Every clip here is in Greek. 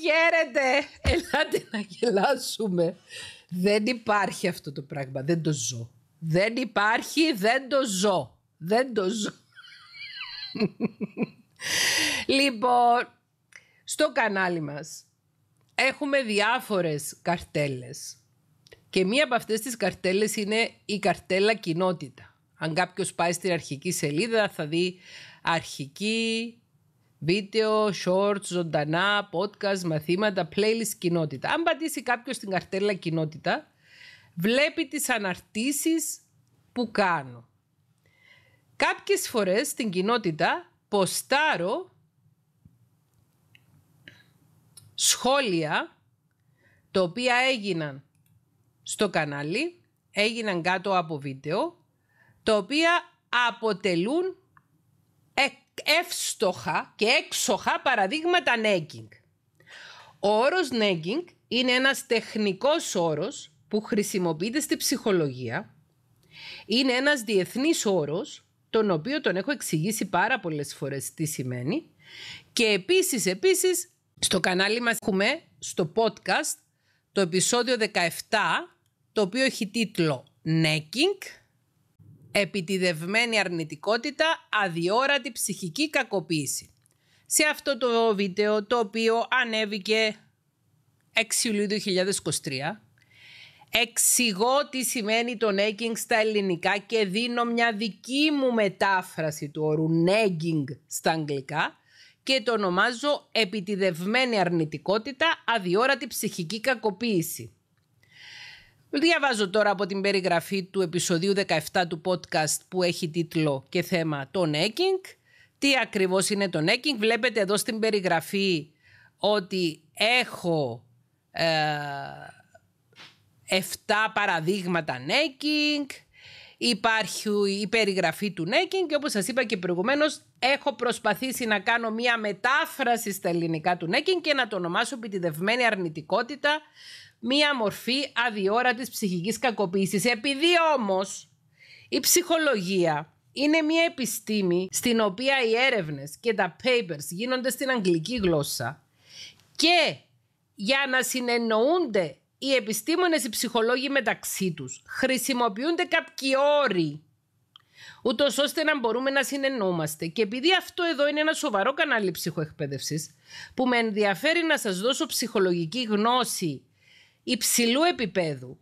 Γέρετε, ελάτε να γελάσουμε. Δεν υπάρχει αυτό το πράγμα, δεν το ζω. Δεν υπάρχει, δεν το ζω. Δεν το ζω. λοιπόν, στο κανάλι μας έχουμε διάφορες καρτέλες. Και μία από αυτές τις καρτέλες είναι η καρτέλα κοινότητα. Αν κάποιος πάει στην αρχική σελίδα θα δει αρχική, βίντεο, shorts, ζωντανά, podcast, μαθήματα, playlist, κοινότητα. Αν πατήσει κάποιος στην καρτέλα κοινότητα, βλέπει τις αναρτήσεις που κάνω. Κάποιες φορές στην κοινότητα ποστάρω σχόλια τα οποία έγιναν στο κανάλι, έγιναν κάτω από βίντεο τα οποία αποτελούν ε, εύστοχα και έξοχα παραδείγματα νέγκινγκ. Ο όρος νέγκινγκ είναι ένας τεχνικός όρος που χρησιμοποιείται στη ψυχολογία. Είναι ένας διεθνής όρος, τον οποίο τον έχω εξηγήσει πάρα πολλές φορές τι σημαίνει. Και επίσης, επίσης, στο κανάλι μας έχουμε στο podcast το επεισόδιο 17, το οποίο έχει τίτλο νέγκινγκ επιτιδευμένη αρνητικότητα, αδιόρατη ψυχική κακοποίηση. Σε αυτό το βίντεο το οποίο ανέβηκε 6 Ιουλίου 2023, εξηγώ τι σημαίνει το nagging στα ελληνικά και δίνω μια δική μου μετάφραση του όρου nagging στα αγγλικά και το ονομάζω επιτιδευμένη αρνητικότητα, αδιόρατη ψυχική κακοποίηση. Διαβάζω τώρα από την περιγραφή του επεισοδίου 17 του podcast που έχει τίτλο και θέμα το necking. Τι ακριβώς είναι το necking. Βλέπετε εδώ στην περιγραφή ότι έχω 7 ε, παραδείγματα necking. Υπάρχει η περιγραφή του necking και όπως σας είπα και προηγουμένως έχω προσπαθήσει να κάνω μία μετάφραση στα ελληνικά του Νέκιν και να το ονομάσω επιτιδευμένη αρνητικότητα, μία μορφή αδιόρατης ψυχικής κακοποίησης. Επειδή όμως η ψυχολογία είναι μία επιστήμη στην οποία οι έρευνες και τα papers γίνονται στην αγγλική γλώσσα και για να συνεννοούνται οι επιστήμονες, οι ψυχολόγοι μεταξύ τους χρησιμοποιούνται κάποιοι όροι ούτως ώστε να μπορούμε να συνεννοούμαστε. Και επειδή αυτό εδώ είναι ένα σοβαρό κανάλι ψυχοεκπαίδευσης, που με ενδιαφέρει να σας δώσω ψυχολογική γνώση υψηλού επίπεδου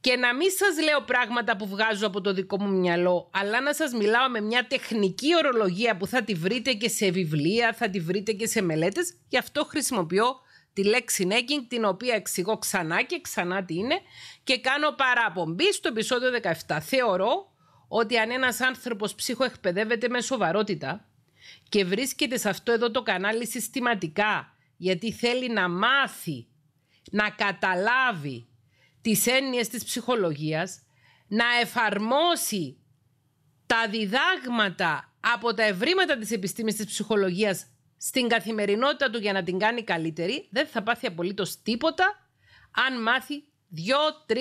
και να μην σας λέω πράγματα που βγάζω από το δικό μου μυαλό, αλλά να σας μιλάω με μια τεχνική ορολογία που θα τη βρείτε και σε βιβλία, θα τη βρείτε και σε μελέτες. Γι' αυτό χρησιμοποιώ τη λέξη νέκινγκ, την οποία εξηγώ ξανά και ξανά τι είναι και κάνω παραπομπή στο επεισόδιο 17. Θεωρώ ότι αν ένας άνθρωπος ψυχοεκπαιδεύεται με σοβαρότητα και βρίσκεται σε αυτό εδώ το κανάλι συστηματικά γιατί θέλει να μάθει, να καταλάβει τις έννοιες της ψυχολογίας, να εφαρμόσει τα διδάγματα από τα ευρήματα της επιστήμης της ψυχολογίας στην καθημερινότητα του για να την κάνει καλύτερη, δεν θα πάθει απολύτως τίποτα αν μάθει 2, 3,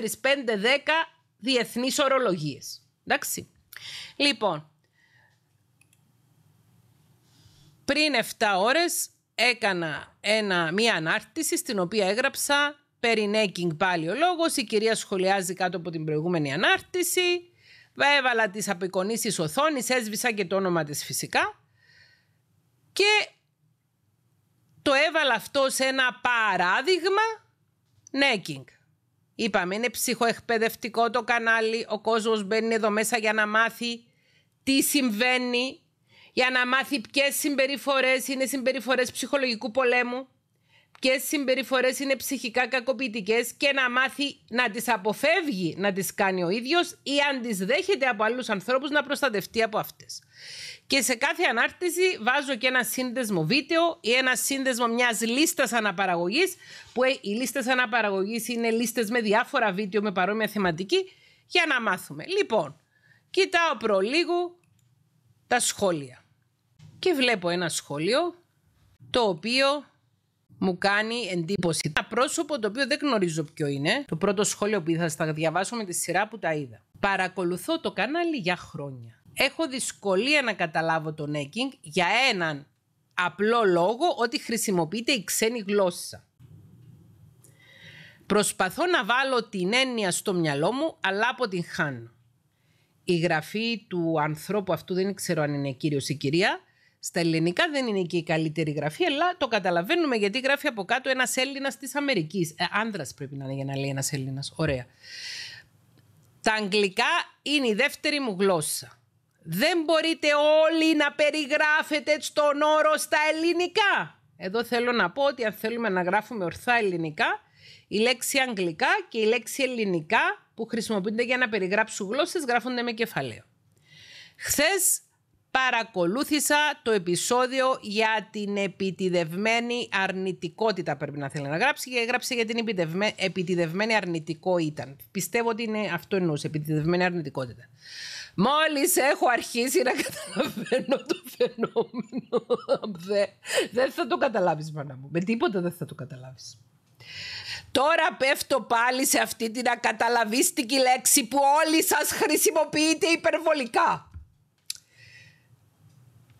4, 5, 10 διεθνείς ορολογίες. Εντάξει. Λοιπόν, πριν 7 ώρες έκανα ένα, μία ανάρτηση στην οποία έγραψα περί Νέκινγκ πάλι ο λόγος, η κυρία σχολιάζει κάτω από την προηγούμενη ανάρτηση, έβαλα τις απεικονίσεις οθόνης. έσβησα και το όνομα της φυσικά και το έβαλα αυτό σε ένα παράδειγμα Νέκινγκ. Είπαμε, είναι ψυχοεκπαιδευτικό το κανάλι. Ο κόσμος μπαίνει εδώ μέσα για να μάθει τι συμβαίνει, για να μάθει ποιες συμπεριφορές είναι συμπεριφορές ψυχολογικού πολέμου ποιε συμπεριφορές είναι ψυχικά κακοποιητικές και να μάθει να τις αποφεύγει να τις κάνει ο ίδιος ή αν τις δέχεται από άλλους ανθρώπους να προστατευτεί από αυτές. Και σε κάθε ανάρτηση βάζω και ένα σύνδεσμο βίντεο ή ένα σύνδεσμο μιας λίστας αναπαραγωγής, που ε, οι λίστες αναπαραγωγής είναι λίστες με διάφορα βίντεο με παρόμοια θεματική, για να μάθουμε. Λοιπόν, κοιτάω λίγο τα σχόλια. Και βλέπω ένα σχόλιο το οποίο μου κάνει εντύπωση. Ένα πρόσωπο το οποίο δεν γνωρίζω ποιο είναι. Το πρώτο σχόλιο που είδα θα διαβάσω με τη σειρά που τα είδα. Παρακολουθώ το κανάλι για χρόνια. Έχω δυσκολία να καταλάβω τον Νέκινγκ για έναν απλό λόγο ότι χρησιμοποιείται η ξένη γλώσσα. Προσπαθώ να βάλω την έννοια στο μυαλό μου, αλλά από χάνω. Η γραφή του ανθρώπου αυτού δεν ξέρω αν είναι κύριος ή κυρία, στα ελληνικά δεν είναι και η καλύτερη γραφή, αλλά το καταλαβαίνουμε γιατί γράφει από κάτω ένας Έλληνας της Αμερικής. Ε, Άνδρας πρέπει να είναι για να λέει ένας Έλληνας. Ωραία. Τα αγγλικά είναι η δεύτερη μου γλώσσα. Δεν μπορείτε όλοι να περιγράφετε τον όρο στα ελληνικά. Εδώ θέλω να πω ότι αν θέλουμε να γράφουμε ορθά ελληνικά, η λέξη αγγλικά και η λέξη ελληνικά που χρησιμοποιούνται για να περιγράψουν γλώσσες γράφονται με κεφαλαίο. Χθες παρακολούθησα το επεισόδιο για την επιτιδευμένη αρνητικότητα πρέπει να θέλει να γράψει και έγραψε για την επιτιδευμένη αρνητικό ήταν. Πιστεύω ότι είναι αυτό εννοώ, επιτιδευμένη αρνητικότητα. Μόλις έχω αρχίσει να καταλαβαίνω το φαινόμενο, δεν θα το καταλάβεις μάνα μου, με τίποτα δεν θα το καταλάβεις. Τώρα πέφτω πάλι σε αυτή την ακαταλαβίστικη λέξη που όλοι σας χρησιμοποιείτε υπερβολικά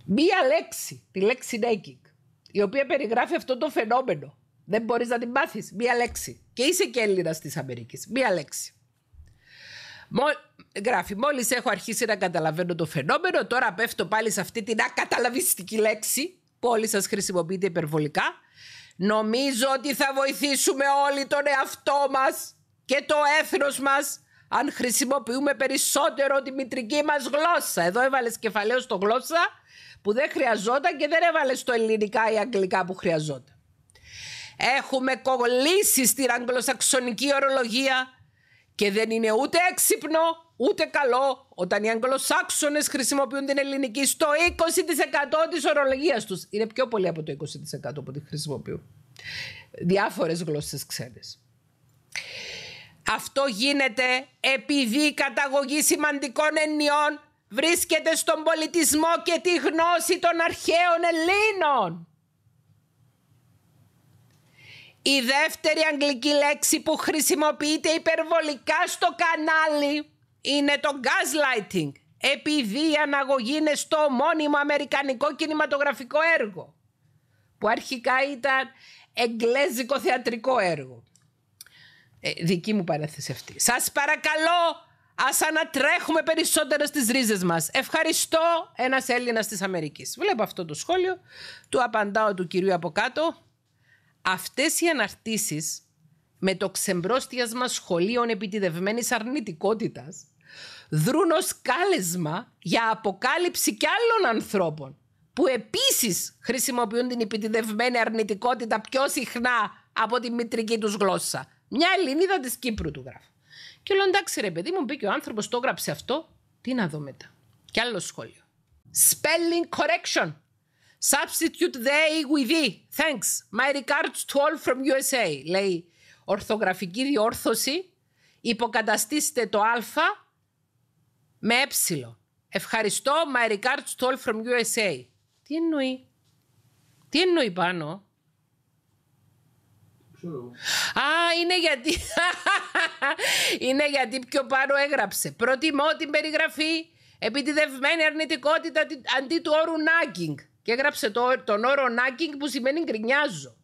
μία λέξη, τη λέξη naked, η οποία περιγράφει αυτό το φαινόμενο. Δεν μπορείς να την μάθεις, μία λέξη. Και είσαι και Έλληνας της Αμερικής, μία λέξη. Μο... Γράφει, μόλις έχω αρχίσει να καταλαβαίνω το φαινόμενο, τώρα πέφτω πάλι σε αυτή την ακαταλαβιστική λέξη που όλοι σας χρησιμοποιείτε υπερβολικά. Νομίζω ότι θα βοηθήσουμε όλοι τον εαυτό μας και το έθνος μας αν χρησιμοποιούμε περισσότερο τη μητρική μας γλώσσα. Εδώ έβαλες κεφαλαίο στο γλώσσα που δεν χρειαζόταν και δεν έβαλε στο ελληνικά ή αγγλικά που χρειαζόταν. Έχουμε κολλήσεις στην αγγλοσαξονική ορολογία και δεν είναι ούτε έξυπνο ούτε καλό όταν οι Αγγλοσάξονες χρησιμοποιούν την ελληνική στο 20% της ορολογίας τους. Είναι πιο πολύ από το 20% που τη χρησιμοποιούν. Διάφορες γλώσσες ξένες. Αυτό γίνεται επειδή η καταγωγή σημαντικών ενιών βρίσκεται στον πολιτισμό και τη γνώση των αρχαίων Ελλήνων. Η δεύτερη αγγλική λέξη που χρησιμοποιείται υπερβολικά στο κανάλι είναι το gaslighting, επειδή η αναγωγή είναι στο μόνιμο αμερικανικό κινηματογραφικό έργο, που αρχικά ήταν εγκλέζικο θεατρικό έργο. Ε, δική μου παρέθεση αυτή. Σας παρακαλώ Ας ανατρέχουμε περισσότερο στις ρίζες μας. Ευχαριστώ ένας Έλληνας της Αμερικής. Βλέπω αυτό το σχόλιο. Του απαντάω του κυρίου από κάτω. Αυτές οι αναρτήσεις με το ξεμπρόστιασμα σχολείων επιτιδευμένης αρνητικότητας δρούν ως κάλεσμα για αποκάλυψη κι άλλων ανθρώπων που επίσης χρησιμοποιούν την επιτιδευμένη αρνητικότητα πιο συχνά από τη μητρική τους γλώσσα. Μια Ελληνίδα της Κύπρου του γράφει. Και λέω εντάξει ρε παιδί μου, μπήκε ο άνθρωπος, το έγραψε αυτό. Τι να δω μετά. Κι άλλο σχόλιο. Spelling correction. Substitute they with the. Thanks. My regards to all from USA. Λέει ορθογραφική διόρθωση. Υποκαταστήστε το α με ε. Ευχαριστώ. My regards to all from USA. Τι εννοεί. Τι εννοεί πάνω. Α, είναι γιατί. είναι γιατί πιο πάνω έγραψε. Προτιμώ την περιγραφή επιτιδευμένη αρνητικότητα αντί του όρου nagging. Και έγραψε το, τον όρο nagging που σημαίνει γκρινιάζω.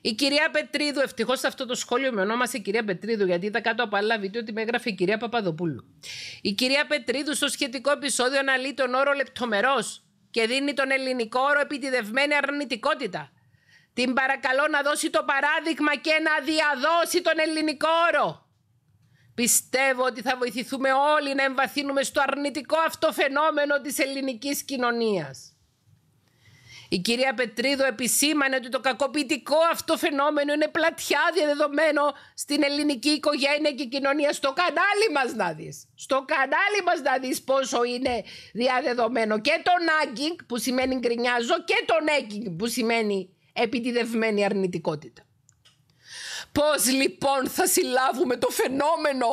Η κυρία Πετρίδου, ευτυχώς αυτό το σχόλιο με ονόμασε κυρία Πετρίδου, γιατί είδα κάτω από άλλα βίντεο ότι με έγραφε η κυρία Παπαδοπούλου. Η κυρία Πετρίδου στο σχετικό επεισόδιο αναλύει τον όρο λεπτομερός και δίνει τον ελληνικό όρο επιτιδευμένη αρνητικότητα. Την παρακαλώ να δώσει το παράδειγμα και να διαδώσει τον ελληνικό όρο. Πιστεύω ότι θα βοηθηθούμε όλοι να εμβαθύνουμε στο αρνητικό αυτό φαινόμενο της ελληνικής κοινωνίας. Η κυρία Πετρίδο επισήμανε ότι το κακοποιητικό αυτό φαινόμενο είναι πλατιά διαδεδομένο στην ελληνική οικογένεια και κοινωνία. Στο κανάλι μας να δεις. Στο κανάλι μας να πόσο είναι διαδεδομένο. Και το nagging που σημαίνει γκρινιάζω και τον nagging που σημαίνει επιτιδευμένη αρνητικότητα. Πώς λοιπόν θα συλλάβουμε το φαινόμενο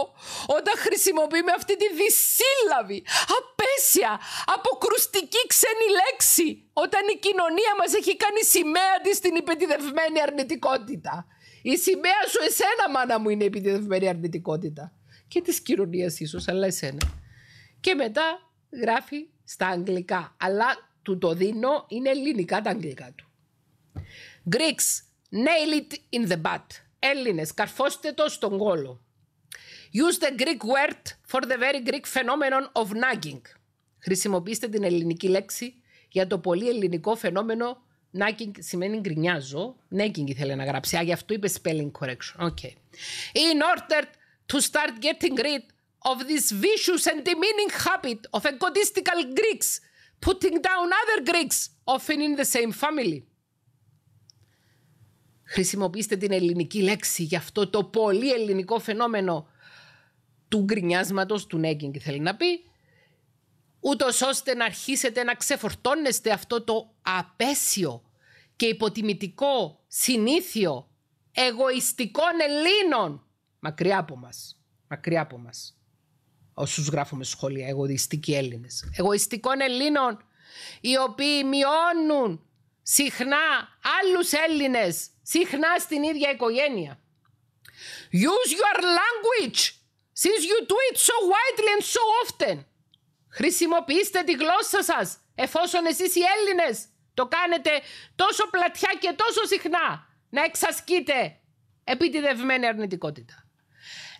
όταν χρησιμοποιούμε αυτή τη δυσύλλαβη, απέσια, αποκρουστική ξένη λέξη όταν η κοινωνία μας έχει κάνει σημαία της την επιτιδευμένη αρνητικότητα. Η σημαία σου εσένα μάνα μου είναι η επιτιδευμένη αρνητικότητα. Και της κοινωνίας ίσως αλλά εσένα. Και μετά γράφει στα αγγλικά αλλά του το δίνω είναι ελληνικά τα αγγλικά του. Greeks, nail it in the butt. Έλληνες, καρφώστε το στον κόλο. Use the Greek word for the very Greek phenomenon of nagging. Χρησιμοποιήστε την ελληνική λέξη για το πολύ ελληνικό φαινόμενο nagging σημαίνει γκρινιάζω. Nagging ήθελε να γράψει. Α, γι' αυτό είπε spelling correction. Okay. In order to start getting rid of this vicious and demeaning habit of egotistical Greeks putting down other Greeks often in the same family χρησιμοποιήστε την ελληνική λέξη για αυτό το πολύ ελληνικό φαινόμενο του γκρινιάσματος, του νέγκινγκ θέλει να πει, ούτως ώστε να αρχίσετε να ξεφορτώνεστε αυτό το απέσιο και υποτιμητικό συνήθιο εγωιστικών Ελλήνων μακριά από μας, μακριά από μας. Όσους γράφουμε σχόλια, εγωιστικοί Έλληνες. Εγωιστικών Ελλήνων, οι οποίοι μειώνουν συχνά άλλους Έλληνες συχνά στην ίδια οικογένεια. Use your language since you do it so widely and so often. Χρησιμοποιήστε τη γλώσσα σας εφόσον εσείς οι Έλληνες το κάνετε τόσο πλατιά και τόσο συχνά να εξασκείτε Επίτηδευμένη αρνητικότητα.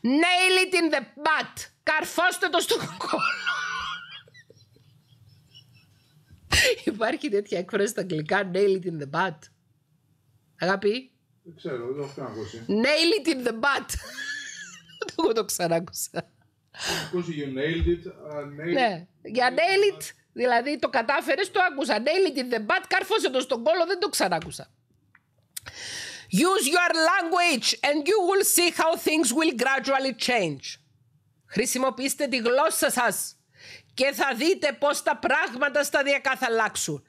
Nail it in the butt. Καρφώστε το στο κόλλο. Υπάρχει τέτοια έκφραση στα αγγλικά. Nail it in the butt. Αγάπη. Δεν ξέρω, δεν το έχω Nailed it in the butt. Δεν το ξανάκουσα. Ακούσει you nailed it. Uh, nailed... Ναι, για nail it. Δηλαδή το κατάφερες, το άκουσα. Nail it in the butt. Καρφώσε το στον κόλο, δεν το ξανάκουσα. Use your language and you will see how things will gradually change. Χρησιμοποιήστε τη γλώσσα σας και θα δείτε πώς τα πράγματα σταδιακά θα αλλάξουν.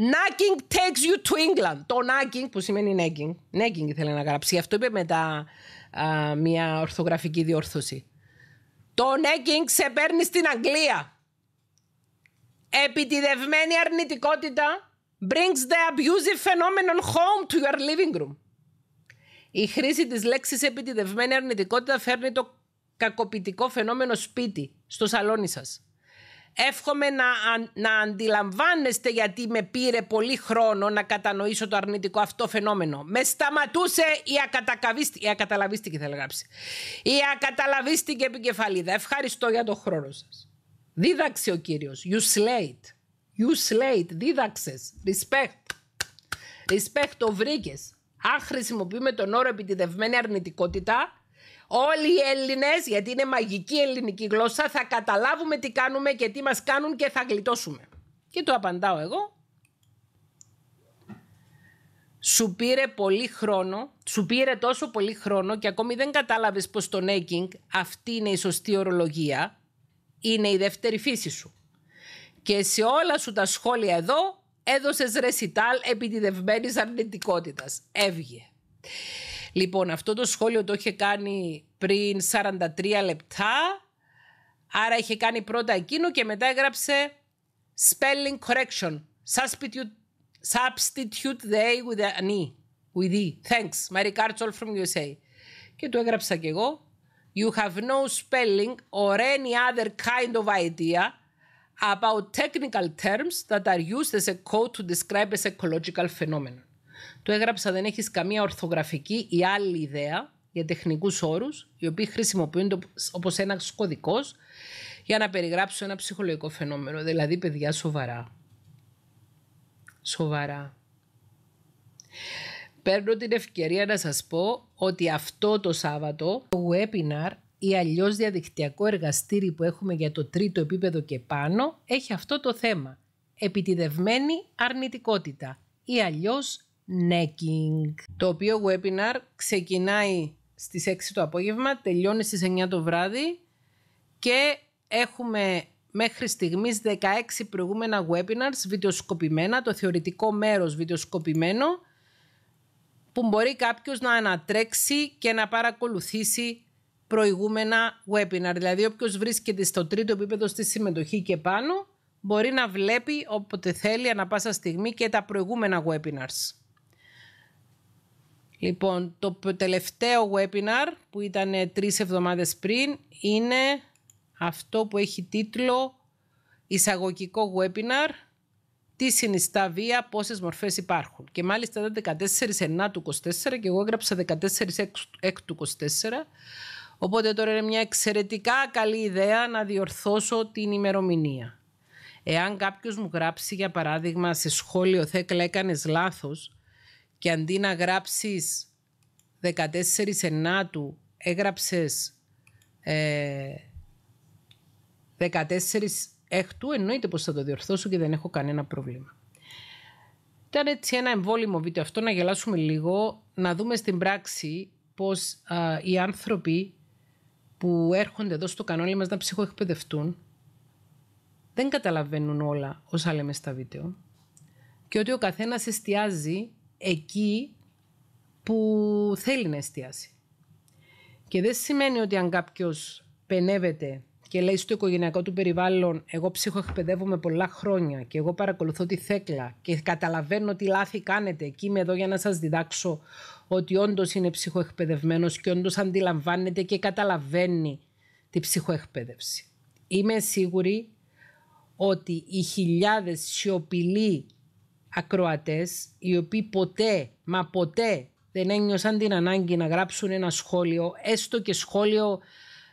Nagging takes you to England. Το nagging που σημαίνει nagging. Nagging ήθελε να γράψει. Αυτό είπε μετά μια ορθογραφική διόρθωση. Το nagging σε παίρνει στην Αγγλία. Επιτιδευμένη αρνητικότητα brings the abusive phenomenon home to your living room. Η χρήση της λέξης επιτιδευμένη αρνητικότητα φέρνει το κακοποιητικό φαινόμενο σπίτι, στο σαλόνι σας. Εύχομαι να, να αντιλαμβάνεστε γιατί με πήρε πολύ χρόνο να κατανοήσω το αρνητικό αυτό φαινόμενο. Με σταματούσε η ακατακαβίστη, η ακαταλαβίστικη θα γράψει. Η ακαταλαβίστηκε επικεφαλίδα. Ευχαριστώ για τον χρόνο σας. Δίδαξε ο κύριος. You slayed. You slayed. Δίδαξες. Respect. Respect. Το βρήκες. Αν χρησιμοποιούμε τον όρο επιτιδευμένη αρνητικότητα, Όλοι οι Έλληνες, γιατί είναι μαγική ελληνική γλώσσα, θα καταλάβουμε τι κάνουμε και τι μας κάνουν και θα γλιτώσουμε. Και του απαντάω εγώ. Σου πήρε πολύ χρόνο, σου πήρε τόσο πολύ χρόνο και ακόμη δεν κατάλαβες πως το νέκινγκ, αυτή είναι η σωστή ορολογία, είναι η δεύτερη φύση σου. Και σε όλα σου τα σχόλια εδώ έδωσες ρεσιτάλ επιτιδευμένης αρνητικότητας. Έβγε. Λοιπόν, αυτό το σχόλιο το είχε κάνει πριν 43 λεπτά. Άρα είχε κάνει πρώτα εκείνο και μετά έγραψε spelling correction. Substitute, the A with an E. With E. Thanks. Mary all from USA. Και το έγραψα κι εγώ. You have no spelling or any other kind of idea about technical terms that are used as a code to describe a psychological phenomenon. Το έγραψα δεν έχεις καμία ορθογραφική ή άλλη ιδέα για τεχνικούς όρους, οι οποίοι χρησιμοποιούνται όπως ένας κωδικός για να περιγράψω ένα ψυχολογικό φαινόμενο. Δηλαδή, παιδιά, σοβαρά. Σοβαρά. Παίρνω την ευκαιρία να σας πω ότι αυτό το Σάββατο το webinar ή αλλιώς διαδικτυακό εργαστήρι που έχουμε για το τρίτο επίπεδο και πάνω έχει αυτό το θέμα. Επιτιδευμένη αρνητικότητα ή αλλιώς το οποίο webinar ξεκινάει στις 6 το απόγευμα, τελειώνει στις 9 το βράδυ και έχουμε μέχρι στιγμής 16 προηγούμενα webinars βιντεοσκοπημένα, το θεωρητικό μέρος βιντεοσκοπημένο, που μπορεί κάποιος να ανατρέξει και να παρακολουθήσει προηγούμενα webinar. Δηλαδή όποιος βρίσκεται στο τρίτο επίπεδο στη συμμετοχή και πάνω, μπορεί να βλέπει όποτε θέλει ανα πάσα στιγμή και τα προηγούμενα webinars. Λοιπόν, το τελευταίο webinar που ήταν ε, τρεις εβδομάδες πριν είναι αυτό που έχει τίτλο εισαγωγικό webinar τι συνιστά βία, πόσες μορφές υπάρχουν. Και μάλιστα ήταν 14 του 24 και εγώ έγραψα 14 24. Οπότε τώρα είναι μια εξαιρετικά καλή ιδέα να διορθώσω την ημερομηνία. Εάν κάποιος μου γράψει, για παράδειγμα, σε σχόλιο «Θέκλα έκανες λάθος», και αντί να γράψεις 14 Σενάτου έγραψες 14 ε, έκτου, εννοείται πως θα το διορθώσω και δεν έχω κανένα πρόβλημα. Ήταν έτσι ένα εμβόλυμο βίντεο αυτό, να γελάσουμε λίγο, να δούμε στην πράξη πως οι άνθρωποι που έρχονται εδώ στο κανάλι μας να ψυχοεκπαιδευτούν δεν καταλαβαίνουν όλα όσα λέμε στα βίντεο και ότι ο καθένας εστιάζει εκεί που θέλει να εστιάσει. Και δεν σημαίνει ότι αν κάποιος πενεύεται και λέει στο οικογενειακό του περιβάλλον εγώ ψυχοεκπαιδεύομαι πολλά χρόνια και εγώ παρακολουθώ τη θέκλα και καταλαβαίνω τι λάθη κάνετε και είμαι εδώ για να σας διδάξω ότι όντως είναι ψυχοεκπαιδευμένος και όντως αντιλαμβάνεται και καταλαβαίνει τη ψυχοεκπαίδευση. Είμαι σίγουρη ότι οι χιλιάδες σιωπηλοί ακροατές οι οποίοι ποτέ, μα ποτέ δεν ένιωσαν την ανάγκη να γράψουν ένα σχόλιο, έστω και σχόλιο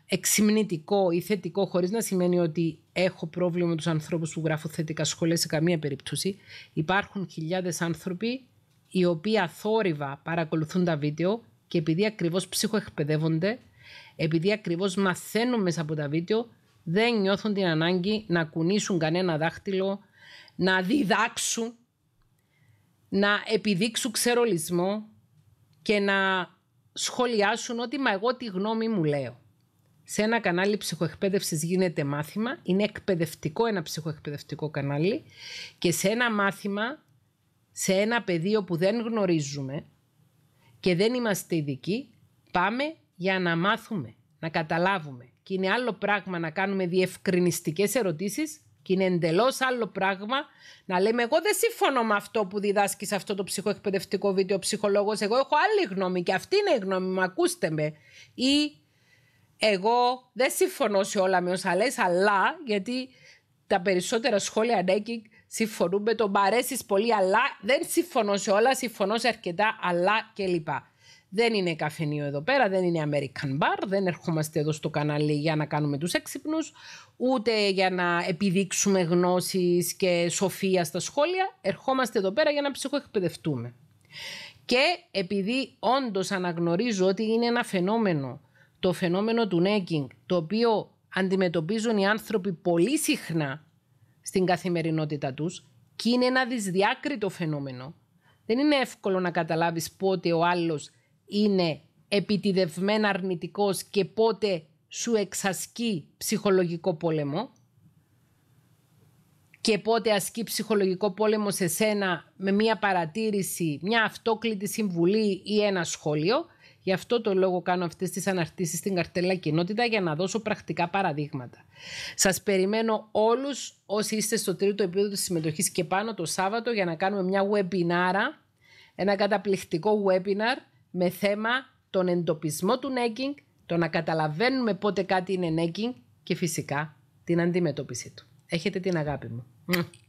εξυμνητικό ή θετικό, χωρίς να σημαίνει ότι έχω πρόβλημα με τους ανθρώπους που γράφουν θετικά σχόλια σε καμία περίπτωση. Υπάρχουν χιλιάδες άνθρωποι οι οποίοι αθόρυβα παρακολουθούν τα βίντεο και επειδή ακριβώς ψυχοεκπαιδεύονται, επειδή ακριβώς μαθαίνουν μέσα από τα βίντεο, δεν νιώθουν την ανάγκη να κουνήσουν κανένα δάχτυλο, να διδάξουν να επιδείξουν ξερολισμό και να σχολιάσουν ότι μα εγώ τη γνώμη μου λέω. Σε ένα κανάλι ψυχοεκπαίδευσης γίνεται μάθημα, είναι εκπαιδευτικό ένα ψυχοεκπαιδευτικό κανάλι και σε ένα μάθημα, σε ένα πεδίο που δεν γνωρίζουμε και δεν είμαστε ειδικοί, πάμε για να μάθουμε, να καταλάβουμε. Και είναι άλλο πράγμα να κάνουμε διευκρινιστικές ερωτήσεις και είναι εντελώς άλλο πράγμα να λέμε: Εγώ δεν συμφωνώ με αυτό που διδάσκεις σε αυτό το ψυχοεκπαιδευτικό βίντεο ο ψυχολόγος. Εγώ έχω άλλη γνώμη και αυτή είναι η γνώμη μου. Ακούστε με. Ή εγώ δεν συμφωνώ σε όλα με όσα λες, αλλά γιατί τα περισσότερα σχόλια ανέκει ναι, συμφωνούν με το μ' αρέσεις πολύ, αλλά δεν συμφωνώ σε όλα, συμφωνώ σε αρκετά, αλλά κλπ. Δεν είναι καφενείο εδώ πέρα, δεν είναι American Bar, δεν ερχόμαστε εδώ στο κανάλι για να κάνουμε τους έξυπνους, ούτε για να επιδείξουμε γνώσεις και σοφία στα σχόλια. Ερχόμαστε εδώ πέρα για να ψυχοεκπαιδευτούμε. Και επειδή όντως αναγνωρίζω ότι είναι ένα φαινόμενο, το φαινόμενο του νέκινγκ, το οποίο αντιμετωπίζουν οι άνθρωποι πολύ συχνά στην καθημερινότητά τους και είναι ένα δυσδιάκριτο φαινόμενο. Δεν είναι εύκολο να καταλάβεις πότε ο άλλος είναι επιτιδευμένα αρνητικός και πότε σου εξασκεί ψυχολογικό πόλεμο και πότε ασκεί ψυχολογικό πόλεμο σε σένα με μια παρατήρηση, μια αυτόκλητη συμβουλή ή ένα σχόλιο. Γι' αυτό το λόγο κάνω αυτές τις αναρτήσεις στην καρτέλα κοινότητα για να δώσω πρακτικά παραδείγματα. Σας περιμένω όλους όσοι είστε στο τρίτο επίπεδο της συμμετοχής και πάνω το Σάββατο για να κάνουμε μια webinar. ένα καταπληκτικό webinar με θέμα τον εντοπισμό του νέκινγκ, το να καταλαβαίνουμε πότε κάτι είναι νέκινγκ και φυσικά την αντιμετώπιση του. Έχετε την αγάπη μου.